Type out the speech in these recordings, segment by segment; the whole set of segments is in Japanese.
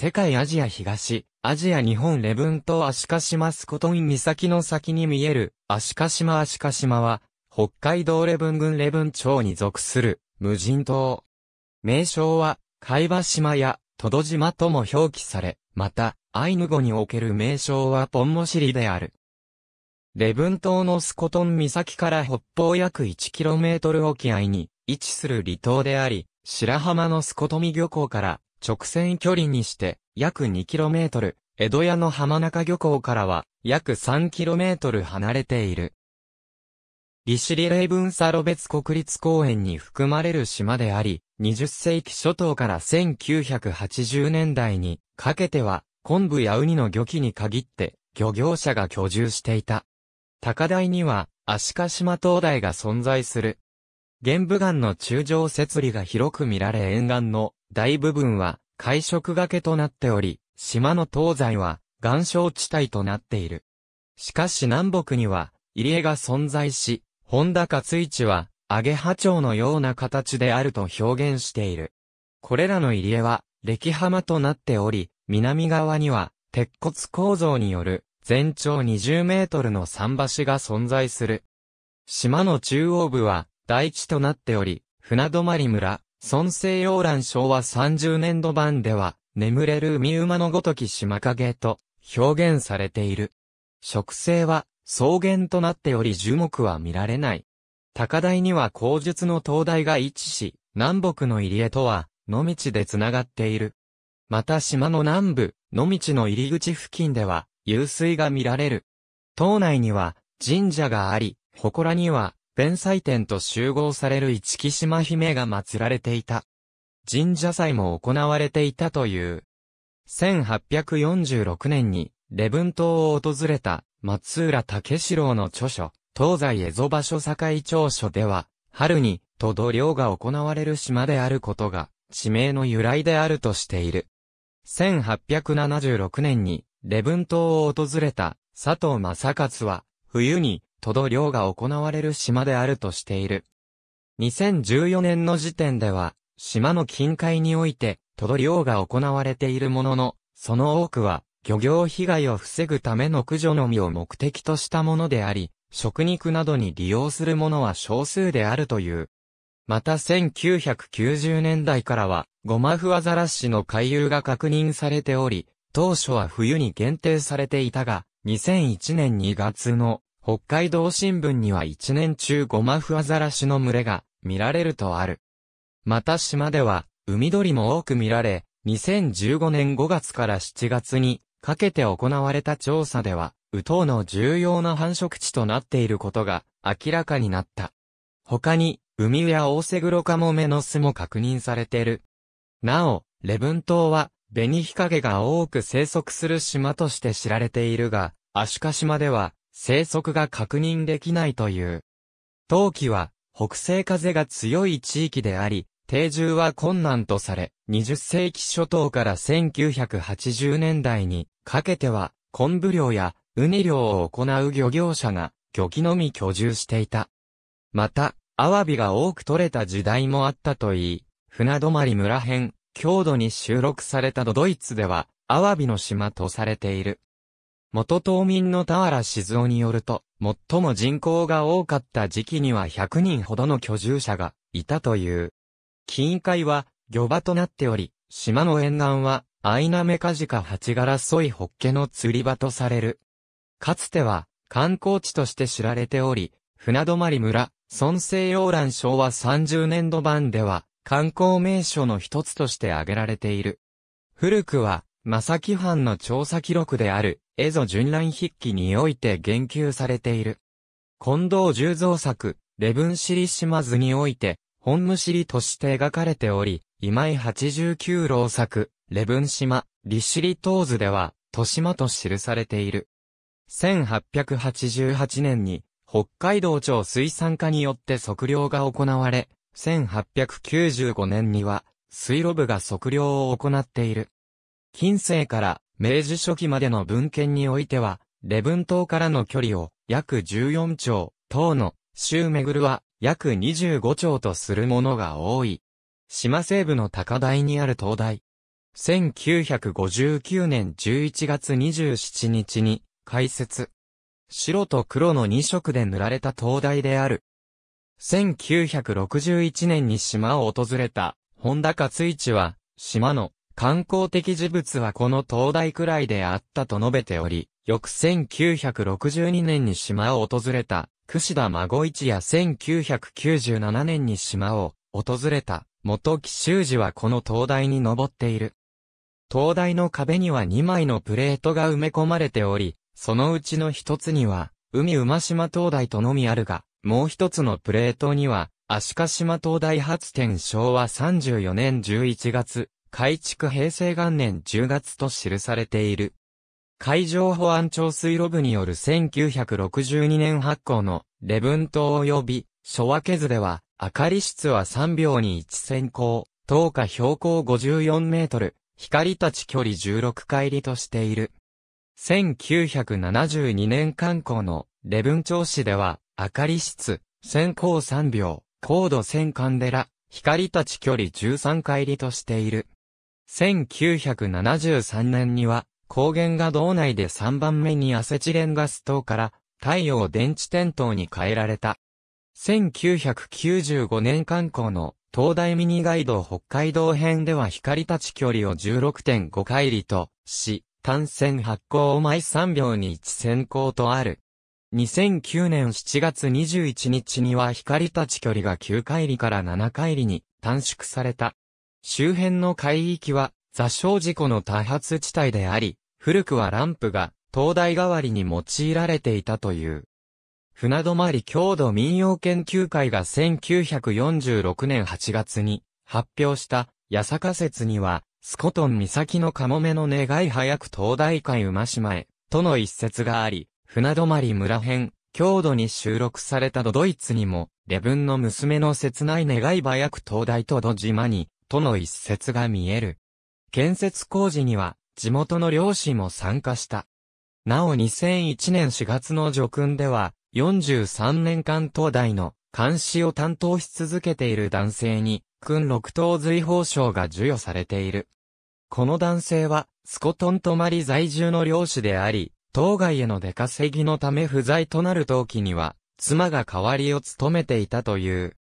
世界アジア東、アジア日本レブン島アシカ島スコトン岬の先に見える、アシカ島アシカ島は、北海道レブン郡レブン町に属する、無人島。名称は、海馬島や、トド島とも表記され、また、アイヌ語における名称はポンモシリである。レブン島のスコトン岬から北方約 1km 沖合に位置する離島であり、白浜のスコトミ漁港から直線距離にして約 2km、江戸屋の浜中漁港からは約 3km 離れている。利尻レイブンサロ別国立公園に含まれる島であり、20世紀初頭から1980年代にかけては昆布やウニの漁期に限って漁業者が居住していた。高台には、足利島灯台が存在する。玄武岩の中上設理が広く見られ沿岸の大部分は海食崖となっており、島の東西は岩礁地帯となっている。しかし南北には入江が存在し、本田勝一は、アゲハ町のような形であると表現している。これらの入江は、歴浜となっており、南側には、鉄骨構造による、全長20メートルの桟橋が存在する。島の中央部は、大地となっており、船泊村、孫西洋蘭昭和30年度版では、眠れる海馬のごとき島影と表現されている。植生は草原となっており樹木は見られない。高台には口述の灯台が位置し、南北の入り江とは、野道で繋がっている。また島の南部、野道の入り口付近では、湧水が見られる。島内には、神社があり、祠には、弁祭典と集合される一木島姫が祀られていた。神社祭も行われていたという。1846年に、礼文島を訪れた、松浦武四郎の著書、東西蝦夷場所境長書では、春に、と土漁が行われる島であることが、地名の由来であるとしている。1876年に、礼文島を訪れた、佐藤正勝は、冬に、とど漁が行われる島であるとしている。2014年の時点では、島の近海において、とど漁が行われているものの、その多くは、漁業被害を防ぐための駆除のみを目的としたものであり、食肉などに利用するものは少数であるという。また1990年代からは、ゴマフアザラシの回遊が確認されており、当初は冬に限定されていたが、2001年2月の北海道新聞には一年中ゴマフアザラシの群れが見られるとある。また島では海鳥も多く見られ、2015年5月から7月にかけて行われた調査では、ウトウの重要な繁殖地となっていることが明らかになった。他に、ウミウやオオセグロカモメの巣も確認されている。なお、レブン島は、ベニヒカゲが多く生息する島として知られているが、アシカ島では、生息が確認できないという。冬季は北西風が強い地域であり、定住は困難とされ、20世紀初頭から1980年代にかけては昆布漁やウニ漁を行う漁業者が漁期のみ居住していた。また、アワビが多く取れた時代もあったといい、船泊村編、郷土に収録されたドイツでは、アワビの島とされている。元島民の田原静雄によると、最も人口が多かった時期には100人ほどの居住者がいたという。近海は漁場となっており、島の沿岸はアイナメカジカハチガラソイホッケの釣り場とされる。かつては観光地として知られており、船泊村、村西洋蘭昭和30年度版では観光名所の一つとして挙げられている。古くは、正木藩の調査記録である、蝦夷巡覧筆記において言及されている。近藤十造作、レブンシ島図において、本無尻として描かれており、今井八十九郎作、レブン島、利尻東図では、豊島と記されている。1888年に、北海道庁水産課によって測量が行われ、1895年には、水路部が測量を行っている。近世から明治初期までの文献においては、礼文島からの距離を約14兆、島の州めぐるは約25兆とするものが多い。島西部の高台にある灯台。1959年11月27日に開設。白と黒の2色で塗られた灯台である。1961年に島を訪れた、本田勝一は、島の観光的事物はこの灯台くらいであったと述べており、翌1962年に島を訪れた、串田孫一や1997年に島を訪れた、元木修二はこの灯台に登っている。灯台の壁には2枚のプレートが埋め込まれており、そのうちの一つには、海馬島灯台とのみあるが、もう一つのプレートには、足利島灯台発展昭和34年11月改築平成元年10月と記されている。海上保安庁水路部による1962年発行の礼文島及び諸分け図では、明かり室は3秒に1線光、等下標高54メートル、光たち距離16回りとしている。1972年観光の礼文町市では、明かり室、先行3秒、高度1000間光たち距離13回りとしている。1973年には、光源が道内で3番目にアセチレンガス等から太陽電池点灯に変えられた。1995年観光の東大ミニガイド北海道編では光立ち距離を16.5回里とし、単線発光を毎3秒に1線行とある。2009年7月21日には光立ち距離が9回里から7回里に短縮された。周辺の海域は座礁事故の多発地帯であり、古くはランプが灯台代わりに用いられていたという。船泊郷土民謡研究会が1946年8月に発表した八坂説には、スコトン岬のカモメの願い早く灯台海馬島へ、との一説があり、船泊村編、郷土に収録されたドドイツにも、レブンの娘の切ない願い早く灯台とド島に、との一節が見える。建設工事には、地元の漁師も参加した。なお2001年4月の叙勲では、43年間東大の監視を担当し続けている男性に、勲六等随法賞が授与されている。この男性は、スコトン泊まり在住の漁師であり、当該への出稼ぎのため不在となる当期には、妻が代わりを務めていたという。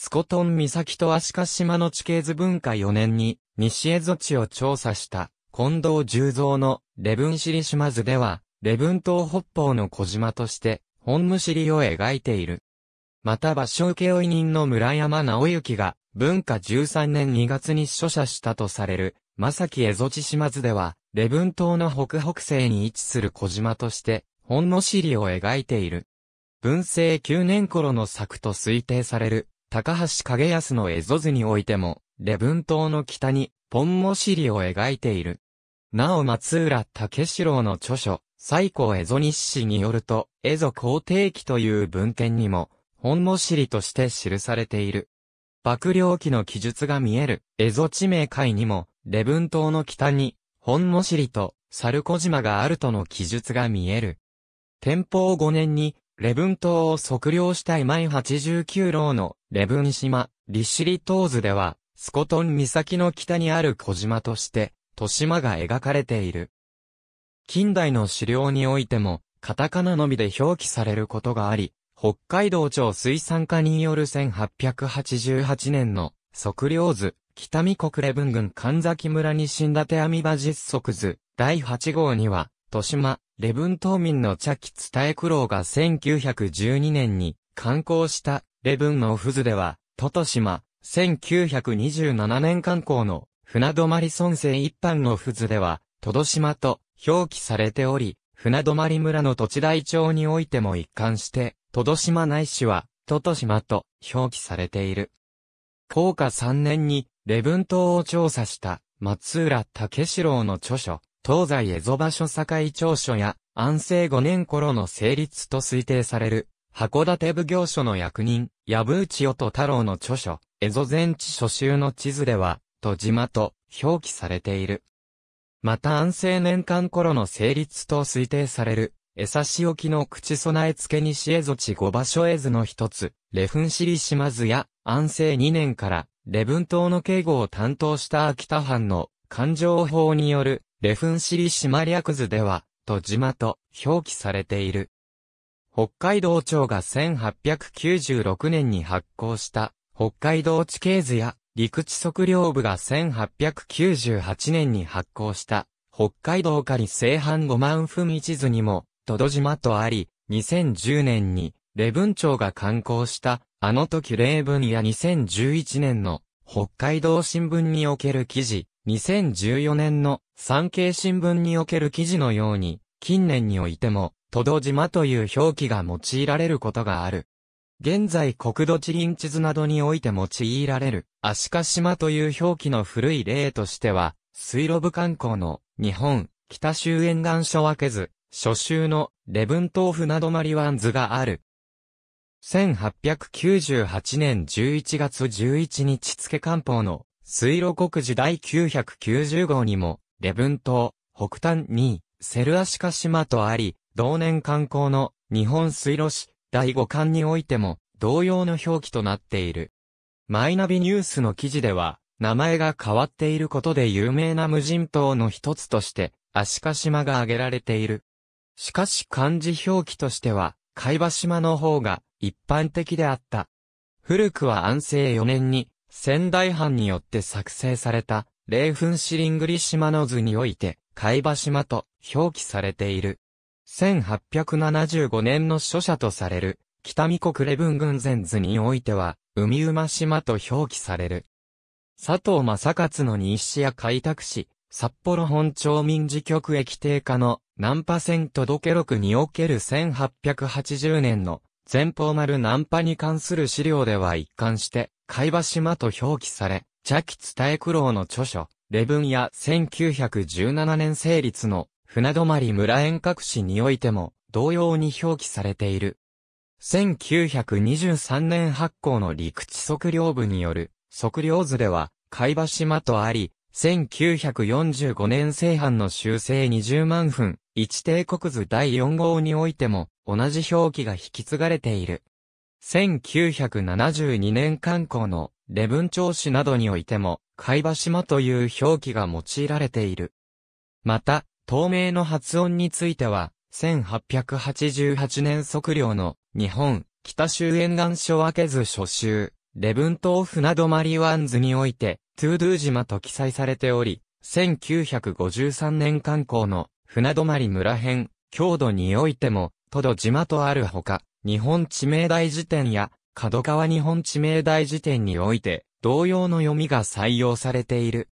スコトン岬とアシカ島の地形図文化4年に、西江夷地を調査した、近藤十三の、レブン尻島図では、レブン島北方の小島として、本の尻を描いている。また場所請負人の村山直之が、文化13年2月に書写したとされる、正木江夷地島図では、レブン島の北北西に位置する小島として、本の尻を描いている。文政9年頃の作と推定される、高橋景康の絵図図においても、礼文島の北に、ポンモシリを描いている。なお松浦武四郎の著書、最高蝦夷日誌によると、蝦夷皇帝記という文献にも、本も知りとして記されている。幕僚記の記述が見える、蝦夷地名会にも、礼文島の北に、本も知りと、猿小島があるとの記述が見える。天保5年に、レブン島を測量したい毎89郎のレブン島、利尻島図では、スコトン岬の北にある小島として、都島が描かれている。近代の資料においても、カタカナのみで表記されることがあり、北海道庁水産課による1888年の測量図、北見国レブン郡神崎村に新立網場実測図、第8号には、豊島、レブン島民の茶器伝え苦労が1912年に刊行したレブンの渦フズでは、トト島、1927年刊行の船泊村生一般の渦フズでは、トド島と表記されており、船泊村の土地台帳においても一貫して、トド島ないしは、トト島と表記されている。高下3年に、礼文島を調査した、松浦武四郎の著書、東西蝦夷場所境長所や、安政5年頃の成立と推定される、函館奉行所の役人、藪内音太郎の著書、蝦夷前地所集の地図では、と島と表記されている。また安政年間頃の成立と推定される、江差し沖の口備え付け西蝦夷地五場所絵図の一つ、レフンシリ島津や安政2年から、レブン島の警護を担当した秋田藩の環状法によるレフンシリ島略図では、と島と表記されている。北海道庁が1896年に発行した北海道地形図や陸地測量部が1898年に発行した北海道仮製版5万分一図にも、とど島とあり、2010年に礼文庁が刊行したあの時例文や2011年の北海道新聞における記事、2014年の産経新聞における記事のように、近年においても、都道島という表記が用いられることがある。現在国土地理地図などにおいて用いられる、足利島という表記の古い例としては、水路部観光の日本、北州沿岸所分けず、初州のレブン豆腐などマリワンズがある。1898年11月11日付官報の水路国時第990号にも、レブン島、北端に、セルアシカ島とあり、同年観光の日本水路市第5巻においても同様の表記となっている。マイナビニュースの記事では、名前が変わっていることで有名な無人島の一つとして、アシカ島が挙げられている。しかし漢字表記としては、海馬島の方が一般的であった。古くは安政4年に、仙台藩によって作成された、霊粉シリングリ島の図において、海馬島と表記されている。1875年の書写とされる、北見国レブン軍前図においては、海馬島と表記される。佐藤正勝の日誌や開拓誌、札幌本町民事局駅定下の南波線届け録における1880年の前方丸南波に関する資料では一貫して海馬島と表記され、茶木伝え苦労の著書、レブンや1917年成立の船泊村遠隔市においても同様に表記されている。1923年発行の陸地測量部による測量図では海馬島とあり、1945年製版の修正20万分、一帝国図第4号においても同じ表記が引き継がれている。1972年観光の礼文町市などにおいても、海馬島という表記が用いられている。また、透明の発音については、1888年測量の日本北州沿岸所分けず初州、礼文島船泊湾図において、トゥードゥ島と記載されており、1953年観光の船泊村編、郷土においても、都度島とあるほか、日本地名大辞典や、角川日本地名大辞典において、同様の読みが採用されている。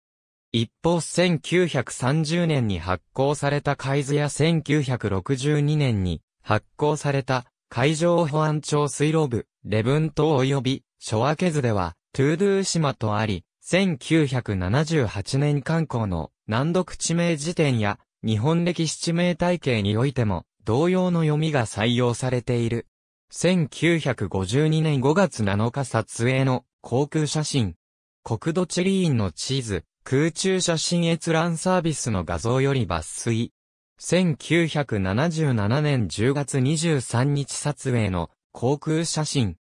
一方1930年に発行された海図や1962年に発行された海上保安庁水路部、レブン島及び、諸分け図では、トゥードゥー島とあり、1978年刊行の南読地名辞典や日本歴史地名体系においても同様の読みが採用されている。1952年5月7日撮影の航空写真。国土地理院の地図、空中写真閲覧サービスの画像より抜粋。1977年10月23日撮影の航空写真。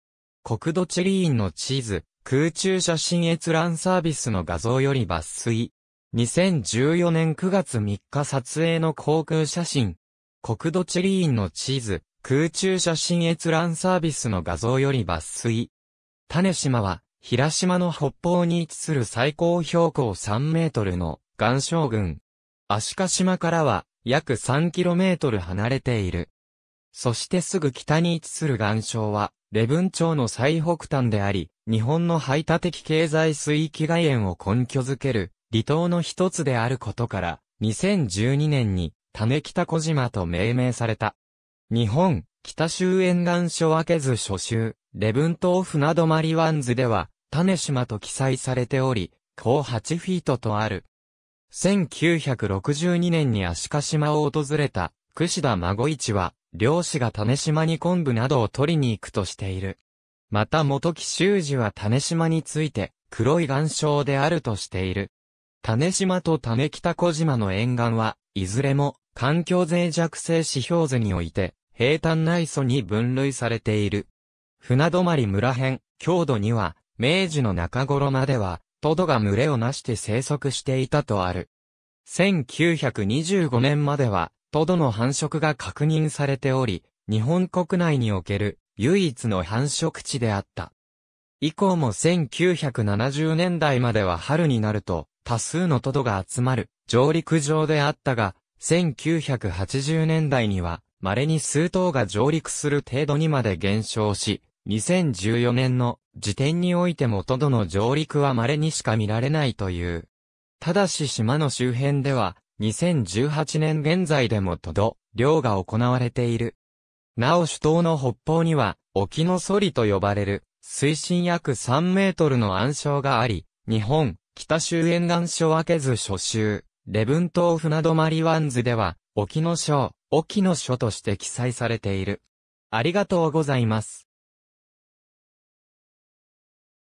国土地理院の地図、空中写真閲覧サービスの画像より抜粋。2014年9月3日撮影の航空写真。国土地理院の地図、空中写真閲覧サービスの画像より抜粋。種島は、平島の北方に位置する最高標高3メートルの岩礁群。足利島からは約3トル離れている。そしてすぐ北に位置する岩礁は、礼文町の最北端であり、日本の排他的経済水域外縁を根拠づける離島の一つであることから、2012年に種北小島と命名された。日本、北州沿岸諸分け図諸州、ブン島船泊ンズでは、種島と記載されており、高8フィートとある。1962年に足利島を訪れた、串田孫一は、漁師が種島に昆布などを取りに行くとしている。また元木修二は種島について、黒い岩礁であるとしている。種島と種北小島の沿岸は、いずれも、環境脆弱性指標図において、平坦内祖に分類されている。船泊村編、郷土には、明治の中頃までは、トドが群れをなして生息していたとある。1925年までは、トドの繁殖が確認されており、日本国内における唯一の繁殖地であった。以降も1970年代までは春になると、多数のトドが集まる上陸場であったが、1980年代には稀に数頭が上陸する程度にまで減少し、2014年の時点においてもトドの上陸は稀にしか見られないという。ただし島の周辺では、2018年現在でもトド、漁が行われている。なお首都の北方には、沖のソリと呼ばれる、水深約3メートルの暗礁があり、日本、北周沿岸諸分けず周、レブン島船泊湾図では、沖野章、沖野書として記載されている。ありがとうございます。